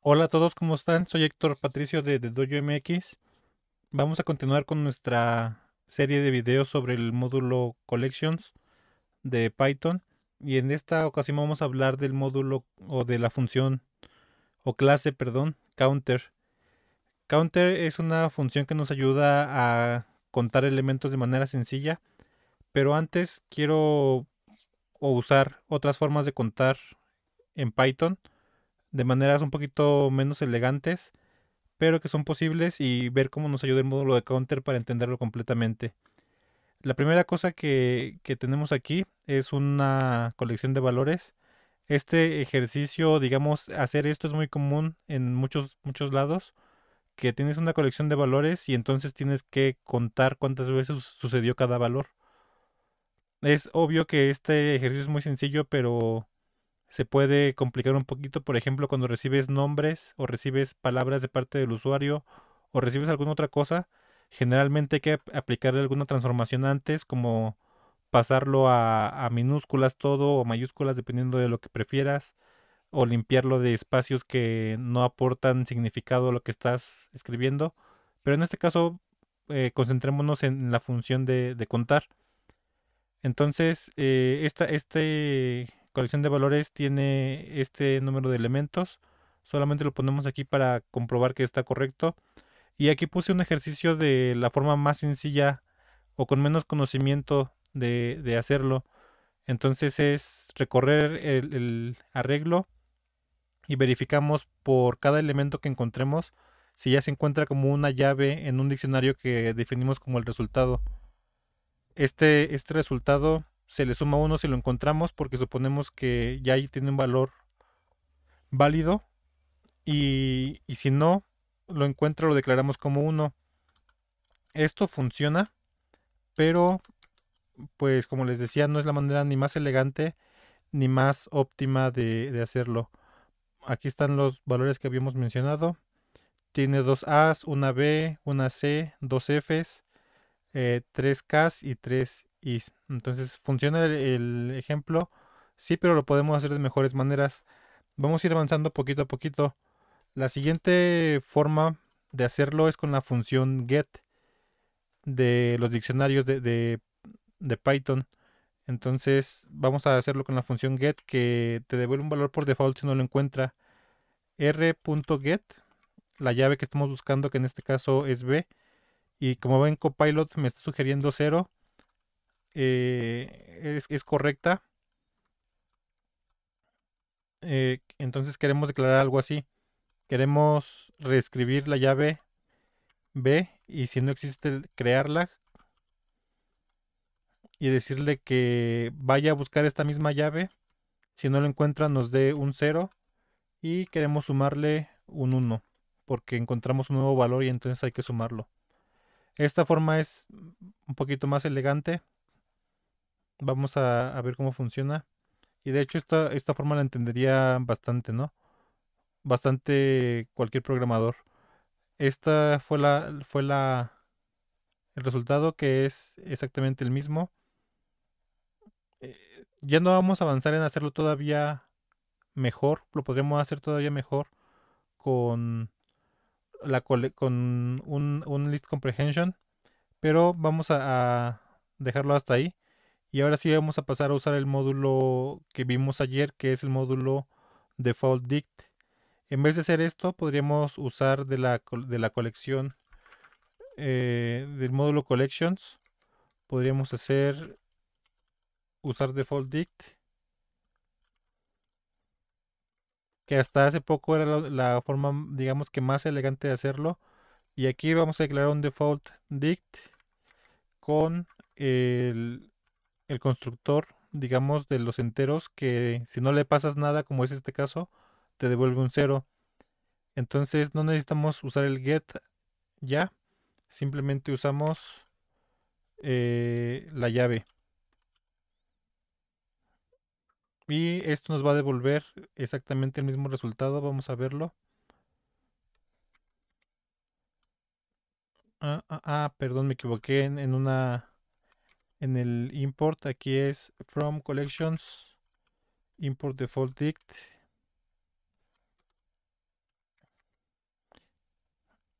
Hola a todos, ¿cómo están? Soy Héctor Patricio de, Dojo MX. Vamos a continuar con nuestra serie de videos sobre el módulo Collections de Python. Y en esta ocasión vamos a hablar del módulo o de la función o clase, perdón, counter. Counter es una función que nos ayuda a contar elementos de manera sencilla. Pero antes quiero usar otras formas de contar en Python de maneras un poquito menos elegantes, pero que son posibles y ver cómo nos ayuda el módulo de counter para entenderlo completamente. La primera cosa que, tenemos aquí es una colección de valores. Este ejercicio, digamos, hacer esto es muy común en muchos, muchos lados, que tienes una colección de valores y entonces tienes que contar cuántas veces sucedió cada valor. Es obvio que este ejercicio es muy sencillo, pero se puede complicar un poquito, por ejemplo, cuando recibes nombres o recibes palabras de parte del usuario o recibes alguna otra cosa, generalmente hay que aplicarle alguna transformación antes, como pasarlo a, minúsculas todo o mayúsculas dependiendo de lo que prefieras o limpiarlo de espacios que no aportan significado a lo que estás escribiendo. Pero en este caso, eh, concentrémonos en la función de, contar. Entonces, eh, esta, este colección de valores tiene este número de elementos. Solamente lo ponemos aquí para comprobar que está correcto. Y aquí puse un ejercicio de la forma más sencilla o con menos conocimiento de, hacerlo. Entonces es recorrer el, arreglo y verificamos por cada elemento que encontremos si ya se encuentra como una llave en un diccionario que definimos como el resultado. Este, este resultado se le suma uno si lo encontramos porque suponemos que ya ahí tiene un valor válido y, si no lo encuentra lo declaramos como 1. Esto funciona, pero pues como les decía no es la manera ni más elegante ni más óptima de, hacerlo. Aquí están los valores que habíamos mencionado. Tiene dos A's, una B, una C, dos F's, eh, tres K's y tres entonces funciona el, ejemplo, sí, pero lo podemos hacer de mejores maneras. Vamos a ir avanzando poquito a poquito. La siguiente forma de hacerlo es con la función get de los diccionarios de, Python. Entonces vamos a hacerlo con la función get que te devuelve un valor por default si no lo encuentra. r.get, la llave que estamos buscando que en este caso es b. Y como ven Copilot me está sugiriendo 0 eh, es, es, correcta, eh, entonces queremos declarar algo así. Queremos reescribir la llave B y si no existe, crearla y decirle que vaya a buscar esta misma llave. Si no lo encuentra, nos dé un 0 y queremos sumarle un 1 porque encontramos un nuevo valor y entonces hay que sumarlo. Esta forma es un poquito más elegante. Vamos a, ver cómo funciona. Y de hecho esta, esta forma la entendería bastante, ¿no? Bastante cualquier programador. Esta fue la, fue la, el resultado que es exactamente el mismo. Eh, ya no vamos a avanzar en hacerlo todavía mejor, lo podríamos hacer todavía mejor con, la, con un, un list comprehension, pero vamos a dejarlo hasta ahí. Y ahora sí vamos a pasar a usar el módulo que vimos ayer, que es el módulo default dict. En vez de hacer esto, podríamos usar de la, colección, eh, del módulo collections, podríamos hacer, usar default dict, que hasta hace poco era la, la forma, mm, digamos que más elegante de hacerlo. Y aquí vamos a declarar un default dict con el el constructor, digamos, de los enteros que si no le pasas nada, como es este caso, te devuelve un cero. Entonces no necesitamos usar el get ya, simplemente usamos eh, la llave. Y esto nos va a devolver exactamente el mismo resultado, vamos a verlo. Ah, ah, ah perdón, me equivoqué en una en el import aquí es from collections import default dict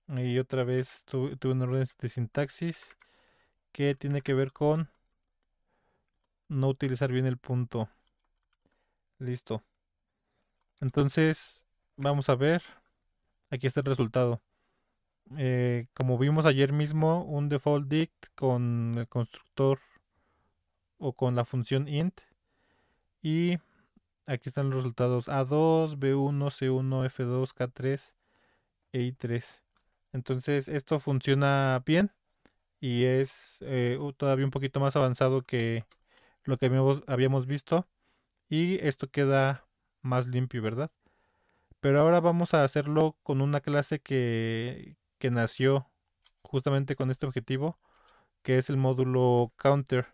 y otra vez tuve un orden de sintaxis que tiene que ver con no utilizar bien el punto listo entonces vamos a ver aquí está el resultado eh, como vimos ayer mismo, un default dict con el constructor o con la función int. Y aquí están los resultados A2, B1, C1, F2, K3 e I3. Entonces esto funciona bien y es eh, todavía un poquito más avanzado que lo que habíamos, habíamos visto. Y esto queda más limpio, ¿verdad? Pero ahora vamos a hacerlo con una clase que, que nació justamente con este objetivo, que es el módulo counter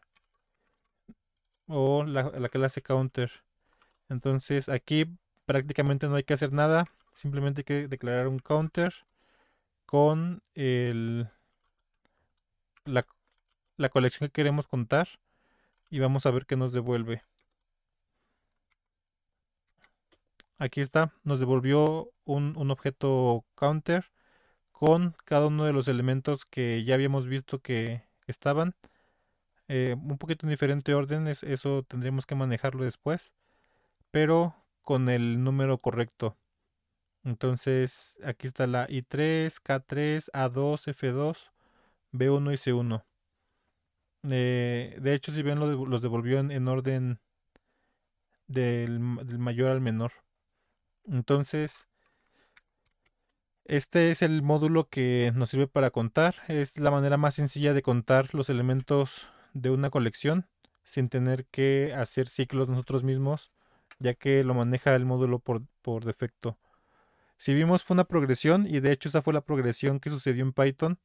o la, clase counter. Entonces aquí prácticamente no hay que hacer nada, simplemente hay que declarar un counter con la, colección que queremos contar y vamos a ver qué nos devuelve. Aquí está, nos devolvió un objeto counter con cada uno de los elementos que ya habíamos visto que estaban. Eh, un poquito en diferente orden, eso tendríamos que manejarlo después, pero con el número correcto. Entonces, aquí está la I3, K3, A2, F2, B1 y C1. Eh, de hecho, si ven, los devolvió en, orden del, del, mayor al menor. Entonces, este es el módulo que nos sirve para contar. Es la manera más sencilla de contar los elementos de una colección sin tener que hacer ciclos nosotros mismos, ya que lo maneja el módulo por, defecto. Si vimos fue una progresión y de hecho esa fue la progresión que sucedió en Python.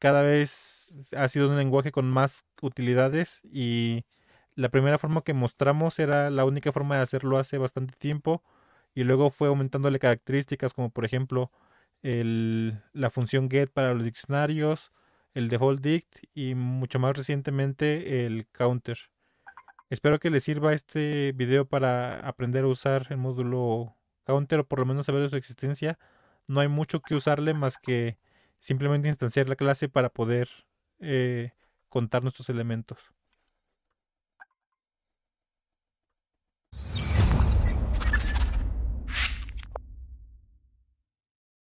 Cada vez ha sido un lenguaje con más utilidades y la primera forma que mostramos era la única forma de hacerlo hace bastante tiempo y luego fue aumentándole características como por ejemplo la función get para los diccionarios, el default dict y mucho más recientemente el counter. Espero que les sirva este video para aprender a usar el módulo counter o por lo menos saber de su existencia. No hay mucho que usarle más que simplemente instanciar la clase para poder eh, contar nuestros elementos.